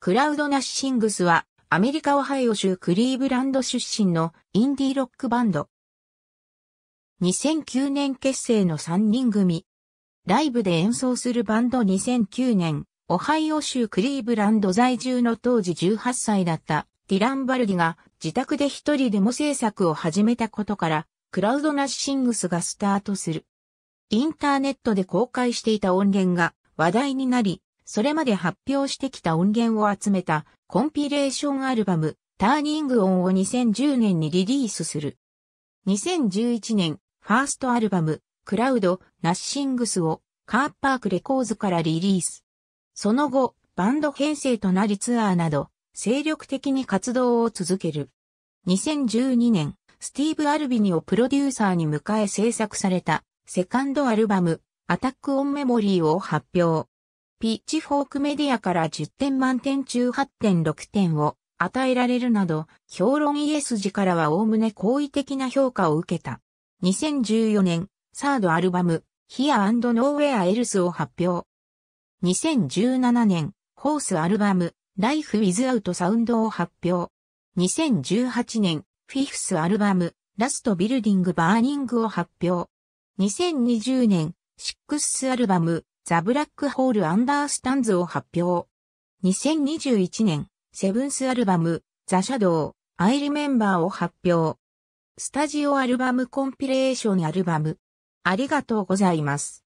クラウド・ナッシングスは、アメリカ・オハイオ州クリーブランド出身のインディーロックバンド。2009年結成の3人組。ライブで演奏するバンド2009年、オハイオ州クリーブランド在住の当時18歳だったディラン・バルディが自宅で一人でも制作を始めたことから、クラウド・ナッシングスがスタートする。インターネットで公開していた音源が話題になり、それまで発表してきた音源を集めたコンピレーションアルバム、ターニングオンを2010年にリリースする。2011年、ファーストアルバム、クラウド、ナッシングスをカーパークレコーズからリリース。その後、バンド編成となりツアーなど、精力的に活動を続ける。2012年、スティーブ・アルビニをプロデューサーに迎え制作された、セカンドアルバム、アタック・オン・メモリーを発表。ピッチフォークメディアから10点満点中8.6点を与えられるなど、評論イエス時からは概ね好意的な評価を受けた。2014年、サードアルバム、Here and Nowhere Else を発表。2017年、ホースアルバム、Life Without Sound を発表。2018年、フィフスアルバム、Last Building Burning を発表。2020年、シックスアルバム、ザ・ブラックホール・アンダースタンズを発表。2021年、セブンスアルバム、ザ・シャドウ、アイリメンバーを発表。スタジオアルバムコンピレーションアルバム。ありがとうございます。